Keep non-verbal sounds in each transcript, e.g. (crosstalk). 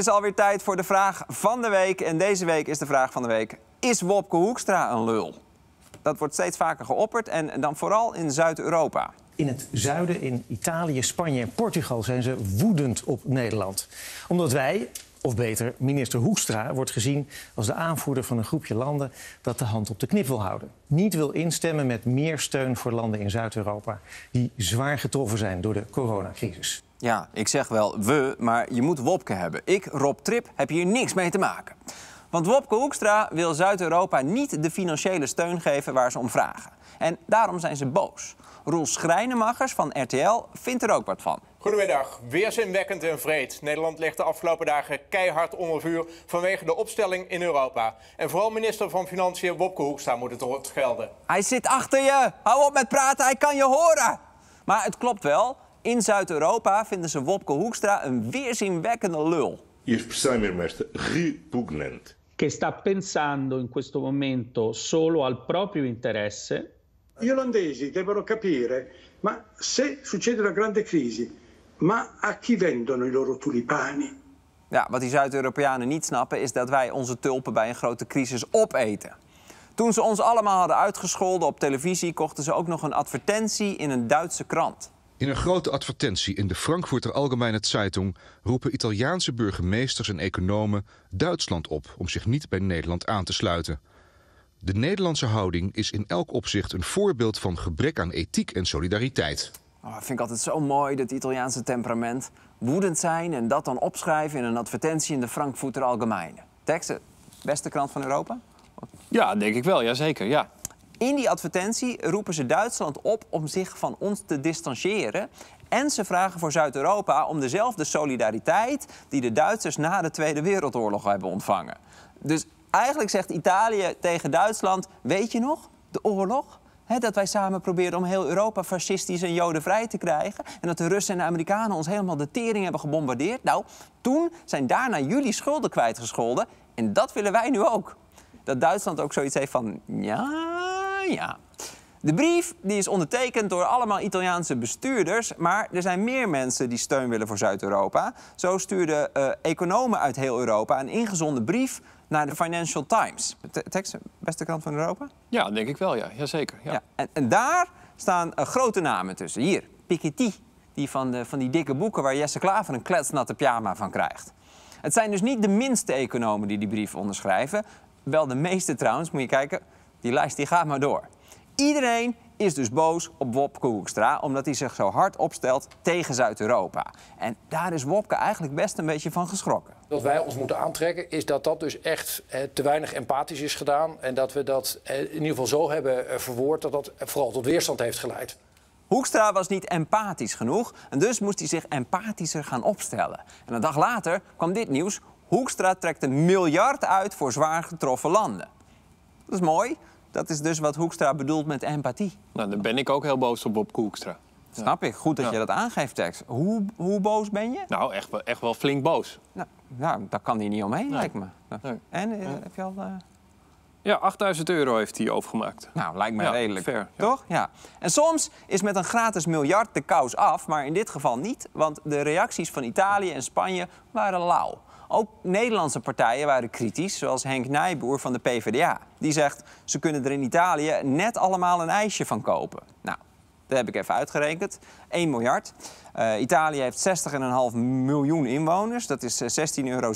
is alweer tijd voor de vraag van de week. En deze week is de vraag van de week: Is Wopke Hoekstra een lul? Dat wordt steeds vaker geopperd en dan vooral in Zuid-Europa. In het zuiden, in Italië, Spanje en Portugal, zijn ze woedend op Nederland. Omdat wij, of beter, minister Hoekstra wordt gezien als de aanvoerder van een groepje landen dat de hand op de knip wil houden. Niet wil instemmen met meer steun voor landen in Zuid-Europa die zwaar getroffen zijn door de coronacrisis. Ja, ik zeg wel we, maar je moet Wopke hebben. Ik, Rob Trip, heb hier niks mee te maken. Want Wopke Hoekstra wil Zuid-Europa niet de financiële steun geven waar ze om vragen. En daarom zijn ze boos. Roel Schrijnemachers van RTL vindt er ook wat van. Goedemiddag. Weerzinwekkend en vreed. Nederland ligt de afgelopen dagen keihard onder vuur vanwege de opstelling in Europa. En vooral minister van Financiën Wopke Hoekstra moet het gelden. Hij zit achter je. Hou op met praten, hij kan je horen. Maar het klopt wel. In Zuid-Europa vinden ze Wopke Hoekstra een weerzinwekkende lul. Is persoonlijk repugnant. Che sta pensando in questo momento solo al proprio interesse. Gli olandesi devono capire, ma se succede una grande crisi, ma a chi vendono i loro tulipani? Ja, wat die Zuid-Europeanen niet snappen is dat wij onze tulpen bij een grote crisis opeten. Toen ze ons allemaal hadden uitgescholden op televisie, kochten ze ook nog een advertentie in een Duitse krant. In een grote advertentie in de Frankfurter Allgemeine Zeitung roepen Italiaanse burgemeesters en economen Duitsland op om zich niet bij Nederland aan te sluiten. De Nederlandse houding is in elk opzicht een voorbeeld van gebrek aan ethiek en solidariteit. Oh, dat vind ik altijd zo mooi, dat Italiaanse temperament. Woedend zijn en dat dan opschrijven in een advertentie in de Frankfurter Allgemeine. Teksten, beste krant van Europa? Ja, denk ik wel, jazeker. Ja. In die advertentie roepen ze Duitsland op om zich van ons te distancieren. En ze vragen voor Zuid-Europa om dezelfde solidariteit die de Duitsers na de Tweede Wereldoorlog hebben ontvangen. Dus eigenlijk zegt Italië tegen Duitsland: Weet je nog, de oorlog? dat wij samen probeerden om heel Europa fascistisch en jodenvrij te krijgen. En dat de Russen en de Amerikanen ons helemaal de tering hebben gebombardeerd. Nou, toen zijn daarna jullie schulden kwijtgescholden. En dat willen wij nu ook. Dat Duitsland ook zoiets heeft van: Ja, de brief die is ondertekend door allemaal Italiaanse bestuurders, maar er zijn meer mensen die steun willen voor Zuid-Europa. Zo stuurden eh, economen uit heel Europa een ingezonden brief naar de Financial Times. De beste krant van Europa? Ja, denk ik wel, ja. Jazeker. Ja. ja en, daar staan eh, grote namen tussen. Hier, Piketty, die van, de, van die dikke boeken waar Jesse Klaver een kletsnatte pyjama van krijgt. Het zijn dus niet de minste economen die die brief onderschrijven. Wel de meeste trouwens, moet je kijken. Die lijst die gaat maar door. Iedereen is dus boos op Wopke Hoekstra omdat hij zich zo hard opstelt tegen Zuid-Europa. En daar is Wopke eigenlijk best een beetje van geschrokken. Wat wij ons moeten aantrekken is dat dat dus echt eh, te weinig empathisch is gedaan. En dat we dat eh, in ieder geval zo hebben eh, verwoord dat dat vooral tot weerstand heeft geleid. Hoekstra was niet empathisch genoeg en dus moest hij zich empathischer gaan opstellen. En een dag later kwam dit nieuws. Hoekstra trekt een miljard uit voor zwaar getroffen landen. Dat is mooi, dat is dus wat Hoekstra bedoelt met empathie. Nou, dan ben ik ook heel boos op Bob Hoekstra. Snap ik. Goed dat je dat aangeeft, Tex. Hoe, hoe boos ben je? Nou, echt, wel, echt wel flink boos. Nou, nou daar kan hij niet omheen, lijkt me. En eh, heb je al... Eh, ja, 8000 euro heeft hij overgemaakt. Nou, lijkt me redelijk. Fair, Toch? Ja. En soms is met een gratis miljard de kous af, maar in dit geval niet. Want de reacties van Italië en Spanje waren lauw. Ook Nederlandse partijen waren kritisch, zoals Henk Nijboer van de PvdA. Die zegt, ze kunnen er in Italië net allemaal een ijsje van kopen. Nou, dat heb ik even uitgerekend. 1 miljard. Eh, Italië heeft 60,5 miljoen inwoners. Dat is 16,57 eh, euro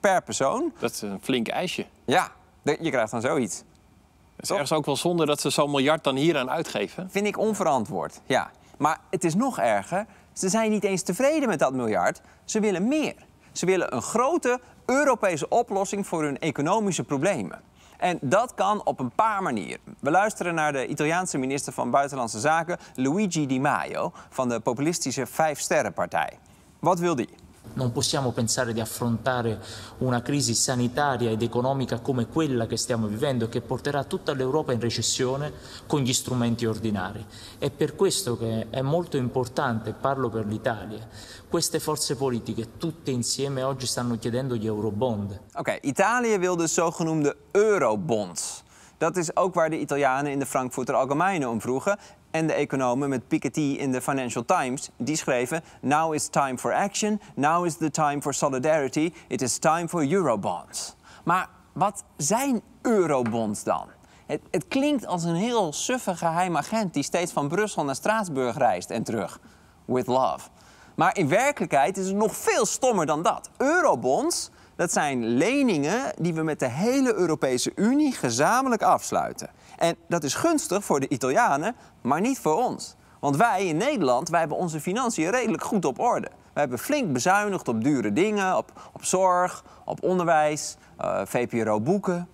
per persoon. Dat is een flink ijsje. Ja, je krijgt dan zoiets. Het is ergens ook wel zonde dat ze zo'n miljard dan hier aan uitgeven. Vind ik onverantwoord, ja. Maar het is nog erger. Ze zijn niet eens tevreden met dat miljard. Ze willen meer. Ze willen een grote Europese oplossing voor hun economische problemen. En dat kan op een paar manieren. We luisteren naar de Italiaanse minister van Buitenlandse Zaken, Luigi Di Maio, van de populistische Vijf Sterrenpartij. Wat wil die? Non possiamo pensare di affrontare una crisi sanitaria ed economica come quella che stiamo vivendo e che porterà tutta l'Europa in recessione con gli strumenti ordinari. È per questo che è molto importante, parlo per l'Italia, queste forze politiche tutte insieme oggi stanno chiedendo gli eurobond. Ok, okay, Italië wil de zogenoemde eurobonds. Dat is ook waar de Italianen in de Frankfurter Allgemeine om vroegen. en de economen met Piketty in de Financial Times. Die schreven: Now is time for action. Now is the time for solidarity. It is time for eurobonds. Maar wat zijn eurobonds dan? Het, het, klinkt als een heel suffe geheim agent die steeds van Brussel naar Straatsburg reist en terug. With love. Maar in werkelijkheid is het nog veel stommer dan dat. Eurobonds, dat zijn leningen die we met de hele Europese Unie gezamenlijk afsluiten. En dat is gunstig voor de Italianen, maar niet voor ons. Want wij in Nederland, wij hebben onze financiën redelijk goed op orde. We hebben flink bezuinigd op dure dingen, op, op zorg, op onderwijs, eh, VPRO-boeken.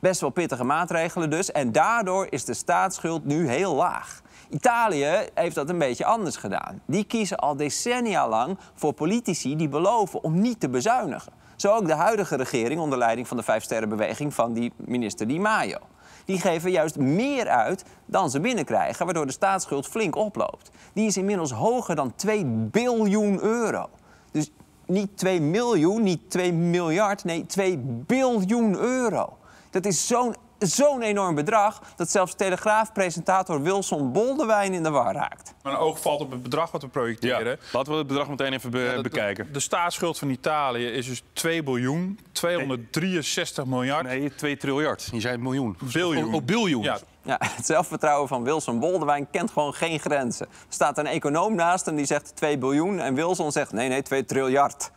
Best wel pittige maatregelen dus. En daardoor is de staatsschuld nu heel laag. Italië heeft dat een beetje anders gedaan. Die kiezen al decennia lang voor politici die beloven om niet te bezuinigen. Zo ook de huidige regering onder leiding van de Vijfsterrenbeweging van die minister Di Maio die geven juist meer uit dan ze binnenkrijgen, waardoor de staatsschuld flink oploopt. Die is inmiddels hoger dan 2 biljoen euro. Dus niet 2 miljoen, niet 2 miljard, nee 2 biljoen euro. Dat is zo'n zo'n enorm bedrag dat zelfs Telegraaf-presentator Wilson Boldewijn in de war raakt. Mijn oog valt op het bedrag wat we projecteren. laten we het bedrag meteen even bekijken. De, staatsschuld van Italië is dus 2 biljoen 263 miljard. Nee, 2 triljard. Je zei miljoen. Biljoen. Op biljoen. Ja. ja. het zelfvertrouwen van Wilson Boldewijn kent gewoon geen grenzen. Er staat een econoom naast hem die zegt 2 biljoen en Wilson zegt nee, nee, 2 triljard.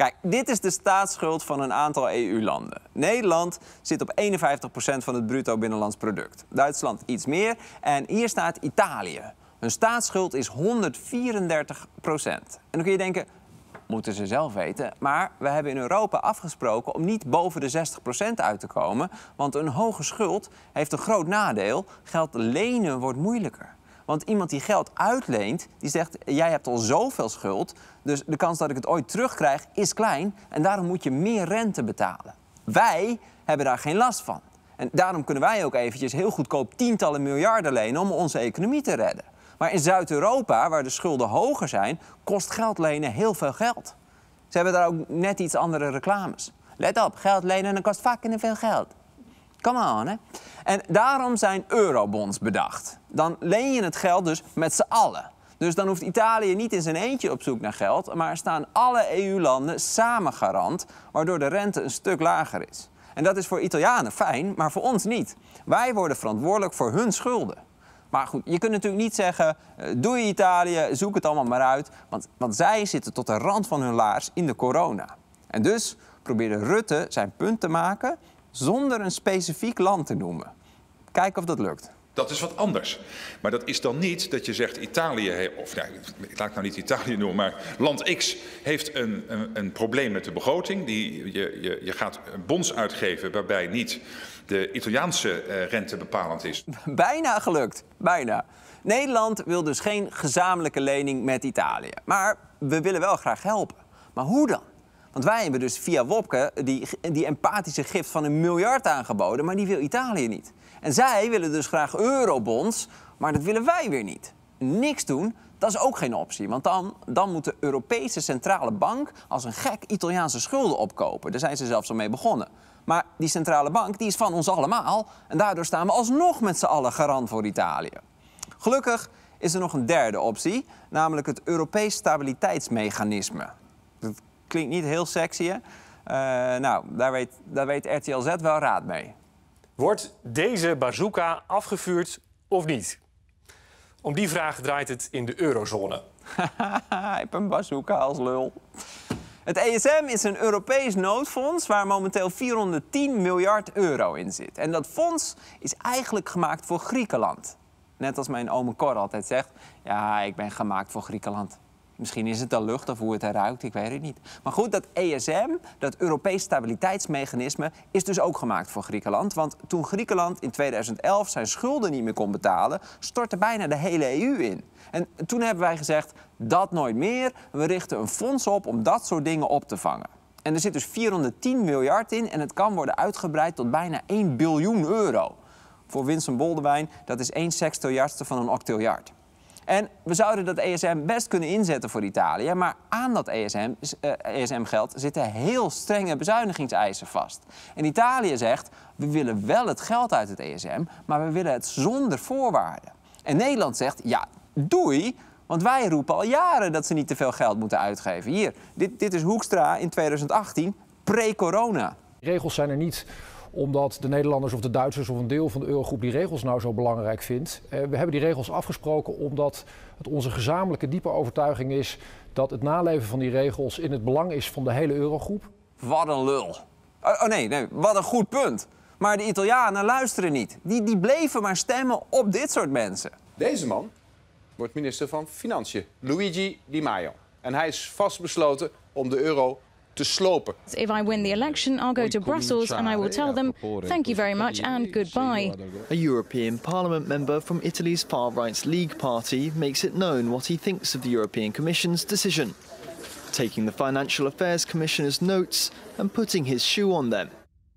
Kijk, dit is de staatsschuld van een aantal EU-landen. Nederland zit op 51% van het bruto binnenlands product. Duitsland iets meer. En hier staat Italië. Hun staatsschuld is 134%. En dan kun je denken, moeten ze zelf weten. Maar we hebben in Europa afgesproken om niet boven de 60% uit te komen. Want een hoge schuld heeft een groot nadeel. Geld lenen wordt moeilijker. Want iemand die geld uitleent, die zegt: Jij hebt al zoveel schuld. Dus de kans dat ik het ooit terugkrijg is klein. En daarom moet je meer rente betalen. Wij hebben daar geen last van. En daarom kunnen wij ook eventjes heel goedkoop tientallen miljarden lenen om onze economie te redden. Maar in Zuid-Europa, waar de schulden hoger zijn, kost geld lenen heel veel geld. Ze hebben daar ook net iets andere reclames. Let op, geld lenen kost kost fucking veel geld. Come on, hè? En daarom zijn eurobonds bedacht. Dan leen je het geld dus met z'n allen. Dus dan hoeft Italië niet in zijn eentje op zoek naar geld, maar staan alle EU-landen samen garant, waardoor de rente een stuk lager is. En dat is voor Italianen fijn, maar voor ons niet. Wij worden verantwoordelijk voor hun schulden. Maar goed, je kunt natuurlijk niet zeggen, eh, doe je Italië, zoek het allemaal maar uit. Want, want zij zitten tot de rand van hun laars in de corona. En dus probeerde Rutte zijn punt te maken zonder een specifiek land te noemen. Kijken of dat lukt. Dat is wat anders. Maar dat is dan niet dat je zegt Italië, of nou, laat ik nou niet Italië noemen, maar land X heeft een, een, een probleem met de begroting. Die, je, je, je gaat bonds uitgeven waarbij niet de Italiaanse eh, rente bepalend is. (laughs) Bijna gelukt, bijna. Nederland wil dus geen gezamenlijke lening met Italië. Maar we willen wel graag helpen. Maar hoe dan? Want wij hebben dus via Wopke die, die empathische gift van een miljard aangeboden, maar die wil Italië niet. En zij willen dus graag eurobonds, maar dat willen wij weer niet. Niks doen, dat is ook geen optie. Want dan, dan moet de Europese Centrale Bank als een gek Italiaanse schulden opkopen. Daar zijn ze zelfs al mee begonnen. Maar die centrale bank die is van ons allemaal. En daardoor staan we alsnog met z'n allen garant voor Italië. Gelukkig is er nog een derde optie, namelijk het Europees Stabiliteitsmechanisme klinkt niet heel sexy, hè? Eh, nou, daar weet, daar weet RTL Z wel raad mee. Wordt deze bazooka afgevuurd of niet? Om die vraag draait het in de eurozone. ik (laughs) heb een bazooka als lul. Het ESM is een Europees noodfonds waar momenteel 410 miljard euro in zit. En dat fonds is eigenlijk gemaakt voor Griekenland. Net als mijn oom Cor altijd zegt, ja, ik ben gemaakt voor Griekenland. Misschien is het de lucht of hoe het eruit, ik weet het niet. Maar goed, dat ESM, dat Europees Stabiliteitsmechanisme, is dus ook gemaakt voor Griekenland. Want toen Griekenland in 2011 zijn schulden niet meer kon betalen, stortte bijna de hele EU in. En toen hebben wij gezegd, dat nooit meer. We richten een fonds op om dat soort dingen op te vangen. En er zit dus 410 miljard in en het kan worden uitgebreid tot bijna 1 biljoen euro. Voor Winston Boldewijn, dat is 1 sextiljardste van een octiljard. En we zouden dat ESM best kunnen inzetten voor Italië. Maar aan dat ESM, ESM-geld eh, e zitten heel strenge bezuinigingseisen vast. En Italië zegt, we willen wel het geld uit het ESM, maar we willen het zonder voorwaarden. En Nederland zegt, ja, doei, want wij roepen al jaren dat ze niet te veel geld moeten uitgeven. Hier, dit, dit is Hoekstra in 2018, pre-corona. Regels zijn er niet omdat de Nederlanders of de Duitsers of een deel van de eurogroep die regels nou zo belangrijk vindt. Eh, we hebben die regels afgesproken omdat het onze gezamenlijke diepe overtuiging is dat het naleven van die regels in het belang is van de hele eurogroep. Wat een lul. Oh, oh nee, nee, wat een goed punt. Maar de Italianen luisteren niet. Die, die bleven maar stemmen op dit soort mensen. Deze man wordt minister van Financiën, Luigi Di Maio. En hij is vastbesloten om de euro te slopen. If I win the election, I'll go to Brussels and I will tell them, thank you very much and goodbye. A European Parliament member from Italy's far-right League Party makes it known what he thinks of the European Commission's decision, taking the Financial Affairs Commissioner's notes and putting his shoe on them.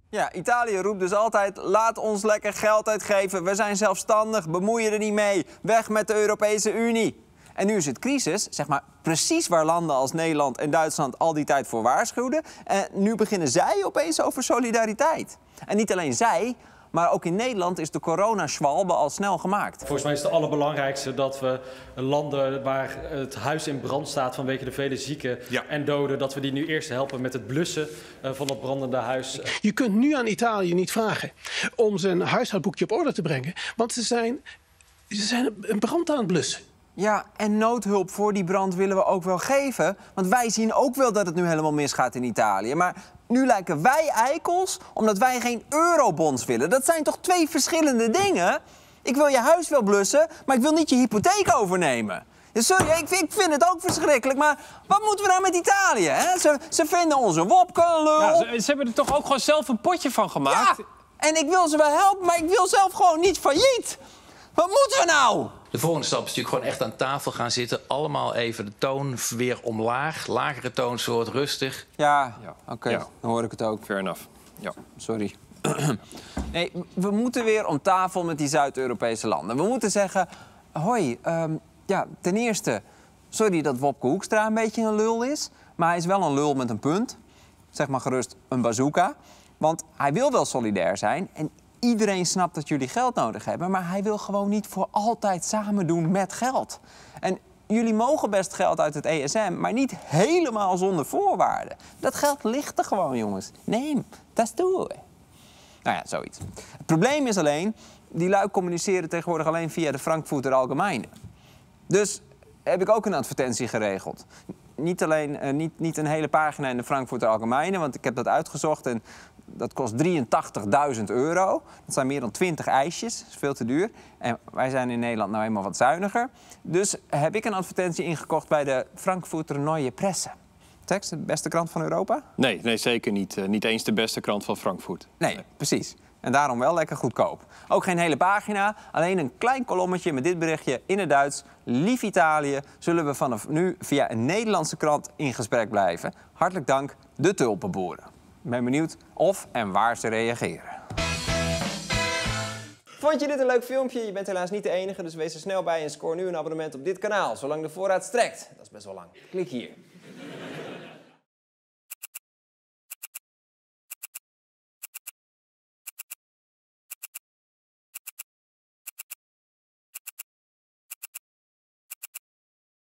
Ja, Italië roept dus altijd, laat ons lekker geld uitgeven. We zijn zelfstandig, bemoei je er niet mee. Weg met de Europese Unie. En nu is het crisis, zeg maar precies waar landen als Nederland en Duitsland al die tijd voor waarschuwden. En nu beginnen zij opeens over solidariteit. En niet alleen zij, maar ook in Nederland is de coronaschwalbe al snel gemaakt. Volgens mij is het allerbelangrijkste dat we landen waar het huis in brand staat vanwege de vele zieken en doden, dat we die nu eerst helpen met het blussen eh, van dat brandende huis. Je kunt nu aan Italië niet vragen om zijn huishoudboekje op orde te brengen, want ze zijn, ze zijn een brand aan het blussen. Ja, en noodhulp voor die brand willen we ook wel geven. Want wij zien ook wel dat het nu helemaal misgaat in Italië. Maar nu lijken wij eikels omdat wij geen eurobonds willen. Dat zijn toch twee verschillende dingen? Ik wil je huis wel blussen, maar ik wil niet je hypotheek overnemen. Sorry, ik, ik vind het ook verschrikkelijk, maar wat moeten we nou met Italië? Hè? Ze, ze, vinden onze wopken ze, ze, hebben er toch ook gewoon zelf een potje van gemaakt? Ja, en ik wil ze wel helpen, maar ik wil zelf gewoon niet failliet. Wat moeten we nou? De volgende stap is natuurlijk gewoon echt aan tafel gaan zitten. Allemaal even de toon weer omlaag. Lagere toonsoort, rustig. Ja, ja. oké. Dan hoor ik het ook. Fair enough. Ja. Sorry. (clears throat) nee, we moeten weer om tafel met die Zuid-Europese landen. We moeten zeggen... Hoi, ehm, ja, ten eerste... Sorry dat Wopke Hoekstra een beetje een lul is. Maar hij is wel een lul met een punt. Zeg maar gerust een bazooka. Want hij wil wel solidair zijn. En iedereen snapt dat jullie geld nodig hebben, maar hij wil gewoon niet voor altijd samen doen met geld. En jullie mogen best geld uit het ESM, maar niet helemaal zonder voorwaarden. Dat geld ligt er gewoon, jongens. Neem, dat is Nou ja, zoiets. Het probleem is alleen, die lui communiceren tegenwoordig alleen via de Frankfurter Allgemeine. Dus heb ik ook een advertentie geregeld niet, alleen, eh, niet, niet een hele pagina in de Frankfurter Allgemeine, want ik heb dat uitgezocht en dat kost 83.000 euro. Dat zijn meer dan 20 ijsjes, dat is veel te duur. En wij zijn in Nederland nou eenmaal wat zuiniger. Dus heb ik een advertentie ingekocht bij de Frankfurter Neue Presse. Tekst, de beste krant van Europa? Nee, nee zeker niet. Eh, niet eens de beste krant van Frankfurt. nee. precies. En daarom wel lekker goedkoop. Ook geen hele pagina, alleen een klein kolommetje met dit berichtje in het Duits. Lief Italië zullen we vanaf nu via een Nederlandse krant in gesprek blijven. Hartelijk dank, de tulpenboeren. Ik ben benieuwd of en waar ze reageren. Vond je dit een leuk filmpje? Je bent helaas niet de enige, dus wees er snel bij en score nu een abonnement op dit kanaal, zolang de voorraad strekt. Dat is best wel lang. Klik hier.